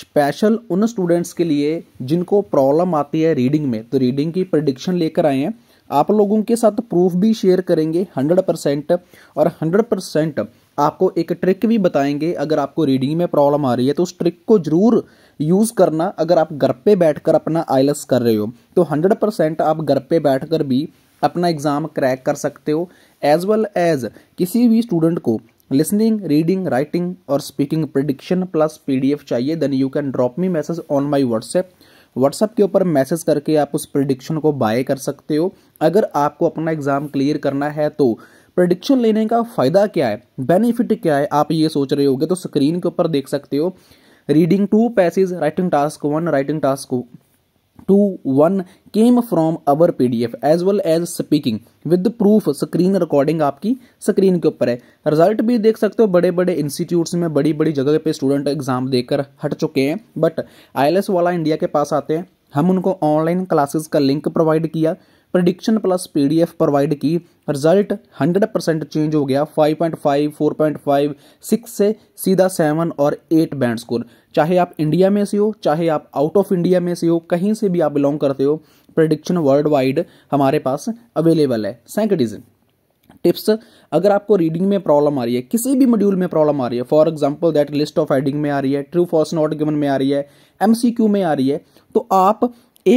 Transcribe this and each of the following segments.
special उन students के लिए जिनको प्रॉब्लम आती है रीडिंग में तो रीडिंग की प्रडिक्शन लेकर आए हैं आप लोगों के साथ प्रूफ भी शेयर करेंगे हंड्रेड परसेंट और हंड्रेड परसेंट आपको एक ट्रिक भी बताएंगे अगर आपको रीडिंग में प्रॉब्लम आ रही है तो उस ट्रिक को जरूर यूज़ करना अगर आप घर पे बैठकर अपना आइलस कर रहे हो तो हंड्रेड परसेंट आप घर पे बैठकर भी अपना एग्ज़ाम क्रैक कर सकते हो एज वेल एज किसी भी स्टूडेंट को लिसनिंग रीडिंग राइटिंग और स्पीकिंग प्रिडिक्शन प्लस pdf चाहिए then you can drop me message on my WhatsApp WhatsApp के ऊपर मैसेज करके आप उस प्रिडिक्शन को बाय कर सकते हो अगर आपको अपना एग्जाम क्लियर करना है तो प्रडिक्शन लेने का फ़ायदा क्या है बेनिफिट क्या है आप ये सोच रहे होगे तो स्क्रीन के ऊपर देख सकते हो reading two passage writing task one writing task two one came from our P D F as well as speaking with proof screen recording आपकी स्क्रीन के ऊपर है रिजल्ट भी देख सकते हो बड़े बड़े इंस्टीट्यूट्स में बड़ी बड़ी जगह पे स्टूडेंट एग्जाम देकर हट चुके हैं बट आई वाला इंडिया के पास आते हैं हम उनको ऑनलाइन क्लासेस का लिंक प्रोवाइड किया प्रडिक्शन प्लस पीडीएफ प्रोवाइड की रिजल्ट 100 परसेंट चेंज हो गया 5.5 4.5 6 से सीधा 7 और 8 बैंड स्कोर चाहे आप इंडिया में से हो चाहे आप आउट ऑफ इंडिया में से हो कहीं से भी आप बिलोंग करते हो प्रडिक्शन वर्ल्ड वाइड हमारे पास अवेलेबल है सेकंड रीज़न टिप्स अगर आपको रीडिंग में प्रॉब्लम आ रही है किसी भी मॉड्यूल में प्रॉब्लम आ रही है for example that list of heading में आ रही है ट्रू फॉर्स नॉट गिवन में आ रही है एमसीक्यू में आ रही है तो आप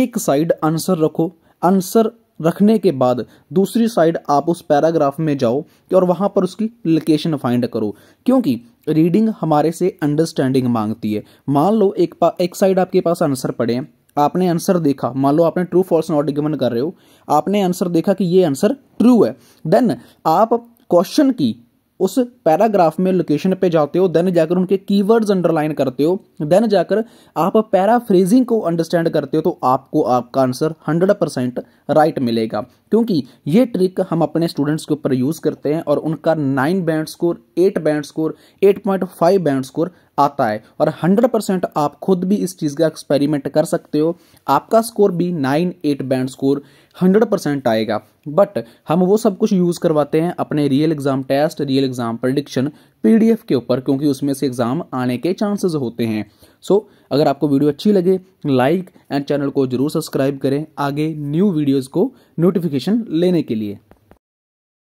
एक साइड आंसर रखो आंसर रखने के बाद दूसरी साइड आप उस पैराग्राफ में जाओ और वहाँ पर उसकी लोकेशन फाइंड करो क्योंकि रीडिंग हमारे से अंडरस्टैंडिंग मांगती है मान लो एक पा एक साइड आपके पास आंसर पड़े हैं आपने आंसर देखा मान लो आपने ट्रू फॉल्स नॉट गिवन कर रहे हो आपने आंसर देखा कि ये आंसर ट्रू है देन आप क्वेश्चन की उस पैराग्राफ में लोकेशन पे जाते हो देन जाकर उनके कीवर्ड्स अंडरलाइन करते हो देन जाकर आप पैराफ्रेजिंग को अंडरस्टैंड करते हो तो आपको आपका आंसर 100 परसेंट राइट मिलेगा क्योंकि ये ट्रिक हम अपने स्टूडेंट्स के ऊपर यूज़ करते हैं और उनका nine band score eight band score eight point five band score आता है और 100 परसेंट आप खुद भी इस चीज़ का एक्सपेरिमेंट कर सकते हो आपका स्कोर भी nine eight band score 100 percent आएगा बट हम वो सब कुछ यूज़ करवाते हैं अपने real exam test real exam prediction P के ऊपर क्योंकि उसमें से एग्ज़ाम आने के चांसेस होते हैं सो so, अगर आपको वीडियो अच्छी लगे लाइक एंड चैनल को जरूर सब्सक्राइब करें आगे न्यू वीडियोज़ को नोटिफिकेशन लेने के लिए